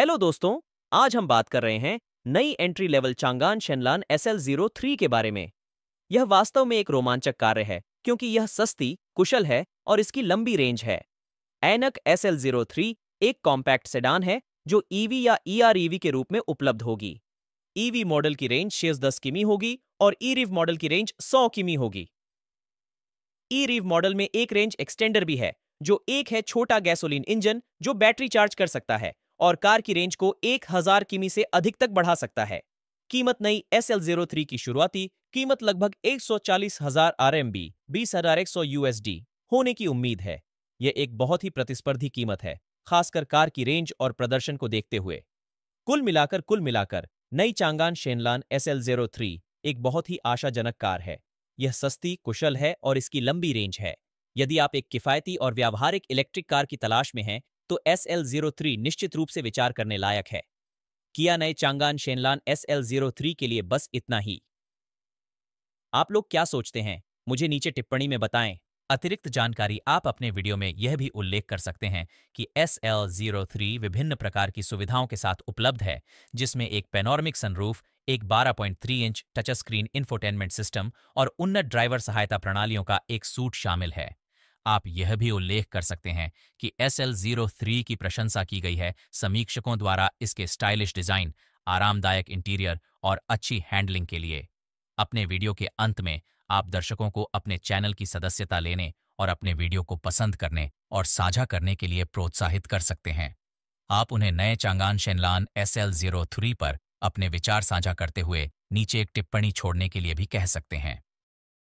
hello दोस्तों आज हम बात कर रहे हैं नई entry level Changan Shenlan S L zero three के बारे में यह वास्तव में एक रोमांचक कार्य है क्योंकि यह सस्ती कुशल है और इसकी लंबी रेंज है एनक एस एल जीरो थ्री एक कॉम्पैक्ट सेडान है जो ईवी e या ईआरईवी e e के रूप में उपलब्ध होगी ईवी मॉडल की रेंज शेष दस किमी होगी और ई रिव मॉडल की रेंज सौ किमी होगी ई रिव मॉडल में एक रेंज एक्सटेंडर भी है जो एक है छोटा गैसोलीन इंजन जो बैटरी चार्ज कर सकता है और कार की रेंज को 1000 किमी से अधिक तक बढ़ा सकता है कीमत नई एस एल जीरो थ्री की शुरुआती कीमत लगभग एक सौ चालीस हजार आर एम बी बीस हजार एक सौ यूएसडी होने की उम्मीद है यह एक बहुत ही प्रतिस्पर्धी कीमत है खासकर कार की रेंज और प्रदर्शन को देखते हुए कुल मिलाकर कुल मिलाकर नई Changan Shenlan S L zero three एक बहुत ही आशाजनक कार है यह सस्ती कुशल है और इसकी लंबी रेंज है यदि आप एक किफायती और व्यावहारिक इलेक्ट्रिक कार की तलाश में हैं तो एस एल जीरो थ्री निश्चित रूप से विचार करने लायक है किया नए Changan Shenlan S L zero three के लिए बस इतना ही आप लोग क्या सोचते हैं मुझे नीचे टिप्पणी में बताएं अतिरिक्त जानकारी आप अपने वीडियो में यह भी उल्लेख कर सकते हैं कि एस एल जीरो थ्री विभिन्न प्रकार की सुविधाओं के साथ उपलब्ध है जिसमें एक पेनॉर्मिक सनरूफ एक 12.3 inch touch screen infotainment system और उन्नत ड्राइवर सहायता प्रणालियों का एक सूट शामिल है आप यह भी उल्लेख कर सकते हैं कि एस एल जीरो थ्री की प्रशंसा की गई है समीक्षकों द्वारा इसके स्टाइलिश डिजाइन आरामदायक इंटीरियर और अच्छी हैंडलिंग के लिए अपने वीडियो के अंत में आप दर्शकों को अपने चैनल की सदस्यता लेने और अपने वीडियो को पसंद करने और साझा करने के लिए प्रोत्साहित कर सकते हैं आप उन्हें नए Changan Shenlan S L zero three पर अपने विचार साझा करते हुए नीचे एक टिप्पणी छोड़ने के लिए भी कह सकते हैं